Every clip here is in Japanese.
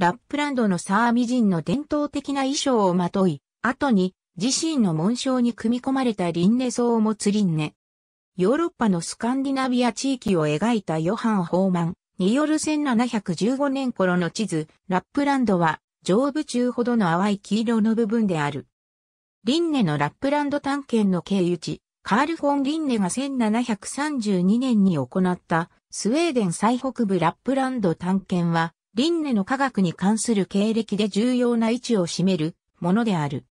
ラップランドのサーミ人の伝統的な衣装をまとい、後に自身の紋章に組み込まれたリンネ像を持つリンネ。ヨーロッパのスカンディナビア地域を描いたヨハン・ホーマンによる1715年頃の地図、ラップランドは上部中ほどの淡い黄色の部分である。リンネのラップランド探検の経由地、カール・フォン・リンネが1732年に行ったスウェーデン最北部ラップランド探検はリンネの科学に関する経歴で重要な位置を占めるものである。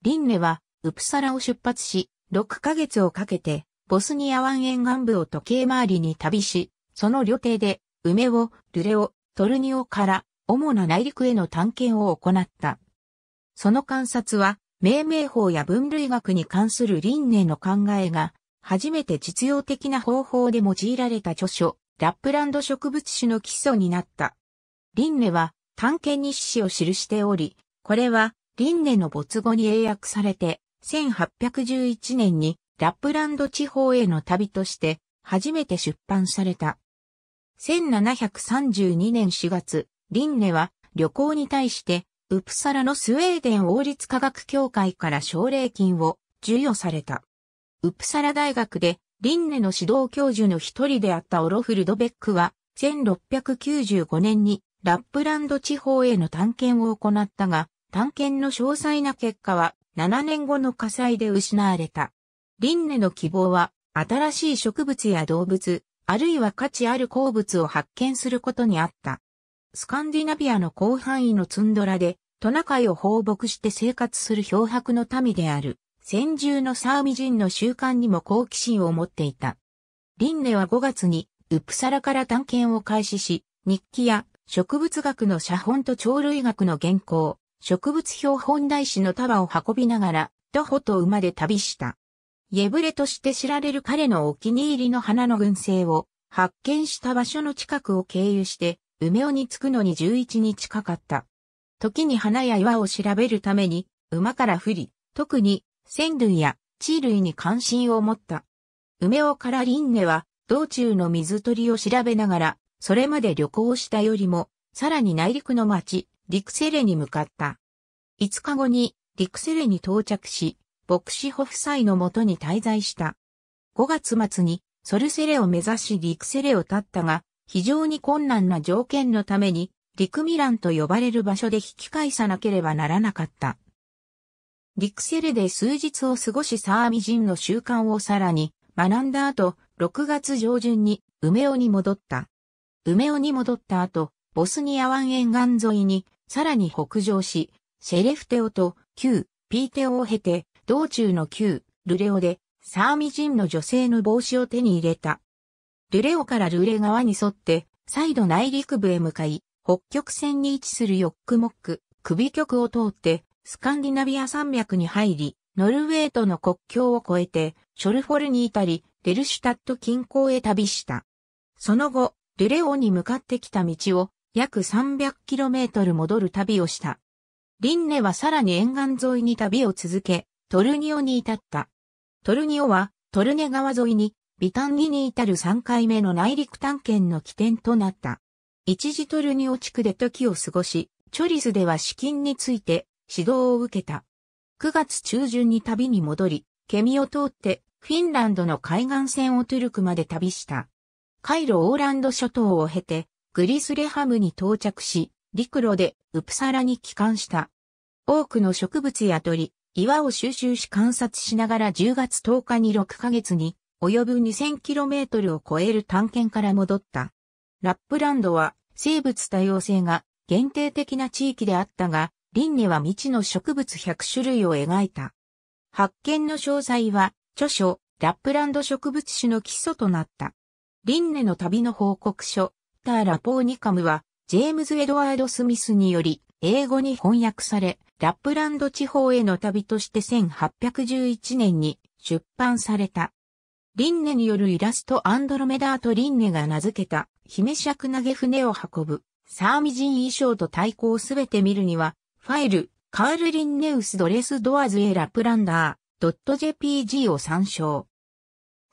リンネは、ウプサラを出発し、6ヶ月をかけて、ボスニア湾沿岸部を時計回りに旅し、その旅程で、梅を、ルレオ、トルニオから、主な内陸への探検を行った。その観察は、命名法や分類学に関するリンネの考えが、初めて実用的な方法で用いられた著書、ラップランド植物種の基礎になった。リンネは探検日誌を記しており、これはリンネの没後に英訳されて、1811年にラップランド地方への旅として初めて出版された。1732年4月、リンネは旅行に対してウプサラのスウェーデン王立科学協会から奨励金を授与された。ウプサラ大学でリンネの指導教授の一人であったオロフルド・ベックは1695年にラップランド地方への探検を行ったが、探検の詳細な結果は7年後の火災で失われた。リンネの希望は、新しい植物や動物、あるいは価値ある鉱物を発見することにあった。スカンディナビアの広範囲のツンドラで、トナカイを放牧して生活する漂白の民である、先住のサーミ人の習慣にも好奇心を持っていた。リンネは5月に、ウプサラから探検を開始し、日記や植物学の写本と鳥類学の原稿、植物標本大使の束を運びながら、徒歩と馬で旅した。家ェれとして知られる彼のお気に入りの花の群生を発見した場所の近くを経由して、梅尾に着くのに11日かかった。時に花や岩を調べるために、馬から降り、特に、仙類や地類に関心を持った。梅尾から輪廻は、道中の水鳥を調べながら、それまで旅行したよりも、さらに内陸の町、リクセレに向かった。5日後に、リクセレに到着し、牧師ホ夫妻のもとに滞在した。5月末に、ソルセレを目指しリクセレを立ったが、非常に困難な条件のために、リクミランと呼ばれる場所で引き返さなければならなかった。リクセレで数日を過ごしサーミ人の習慣をさらに学んだ後、6月上旬に梅尾に戻った。梅尾に戻った後、ボスニア湾沿岸沿いに、さらに北上し、セレフテオと旧ピーテオを経て、道中の旧ルレオで、サーミ人の女性の帽子を手に入れた。ルレオからルレ川に沿って、再度内陸部へ向かい、北極線に位置するヨックモック、首極を通って、スカンディナビア山脈に入り、ノルウェーとの国境を越えて、ショルフォルに至り、デルシュタット近郊へ旅した。その後、ルレオに向かってきた道を約 300km 戻る旅をした。リンネはさらに沿岸沿いに旅を続け、トルニオに至った。トルニオはトルネ川沿いにビタンギに至る3回目の内陸探検の起点となった。一時トルニオ地区で時を過ごし、チョリスでは資金について指導を受けた。9月中旬に旅に戻り、ケミを通ってフィンランドの海岸線をトゥルクまで旅した。カイロ・オーランド諸島を経て、グリスレハムに到着し、陸路でウプサラに帰還した。多くの植物や鳥、岩を収集し観察しながら10月10日に6ヶ月に及ぶ 2000km を超える探検から戻った。ラップランドは生物多様性が限定的な地域であったが、リンネは未知の植物100種類を描いた。発見の詳細は著書ラップランド植物種の基礎となった。リンネの旅の報告書、ター・ラポーニカムは、ジェームズ・エドワード・スミスにより、英語に翻訳され、ラップランド地方への旅として1811年に出版された。リンネによるイラストアンドロメダーとリンネが名付けた、姫尺投げ船を運ぶ、サーミ人衣装と対抗すべて見るには、ファイル、カール・リンネウス・ドレス・ドアズ・エ・ラプランダー、.jpg を参照。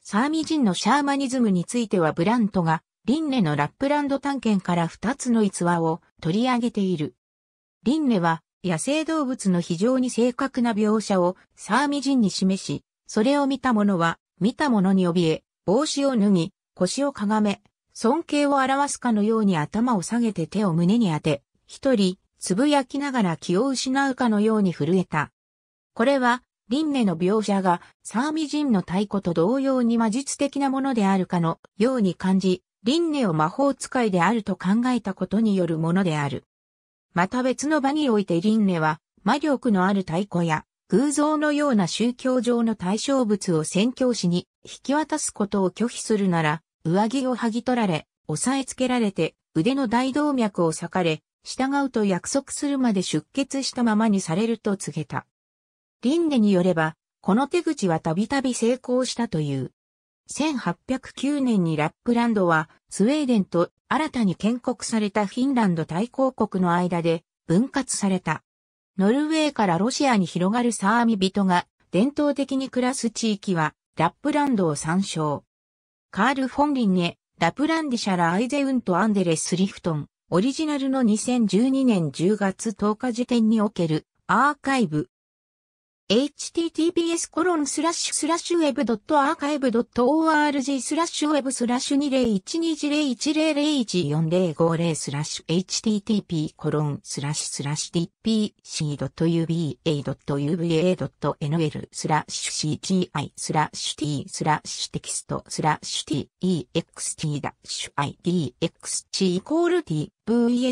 サーミ人のシャーマニズムについてはブラントが、リンネのラップランド探検から二つの逸話を取り上げている。リンネは、野生動物の非常に正確な描写をサーミ人に示し、それを見た者は、見た者に怯え、帽子を脱ぎ、腰をかがめ、尊敬を表すかのように頭を下げて手を胸に当て、一人、つぶやきながら気を失うかのように震えた。これは、輪廻の描写が、サーミ人の太鼓と同様に魔術的なものであるかのように感じ、輪廻を魔法使いであると考えたことによるものである。また別の場において輪廻は、魔力のある太鼓や、偶像のような宗教上の対象物を宣教師に引き渡すことを拒否するなら、上着を剥ぎ取られ、押さえつけられて、腕の大動脈を裂かれ、従うと約束するまで出血したままにされると告げた。リンネによれば、この手口はたびたび成功したという。1809年にラップランドはスウェーデンと新たに建国されたフィンランド大公国の間で分割された。ノルウェーからロシアに広がるサーミ人が伝統的に暮らす地域はラップランドを参照。カール・フォンリンネ、ラプランディシャラ・アイゼウント・アンデレス・リフトン、オリジナルの2012年10月10日時点におけるアーカイブ https コロンスラッシュスラッシュウェブドットアーカイブドット org スラッシュウェブスラッシュ201201001405スラッシュ http コロンスラッシュスラッシュ tpc.uba.uva.nl スラッシュ cgi スラッシュ t スラッシュテキストスラッシュ text ダッシュ idxt イコール tvs 指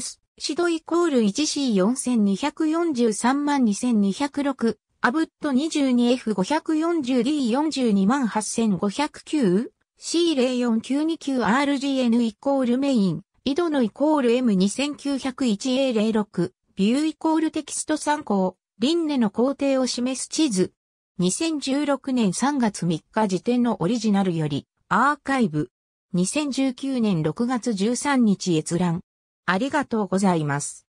導イコール 1C4243 万2206アブット 22F540D42859 C0492QRGN イコールメイン、井戸のイコール M2901A06、ビューイコールテキスト参考、リンネの工程を示す地図。2016年3月3日時点のオリジナルより、アーカイブ。2019年6月13日閲覧。ありがとうございます。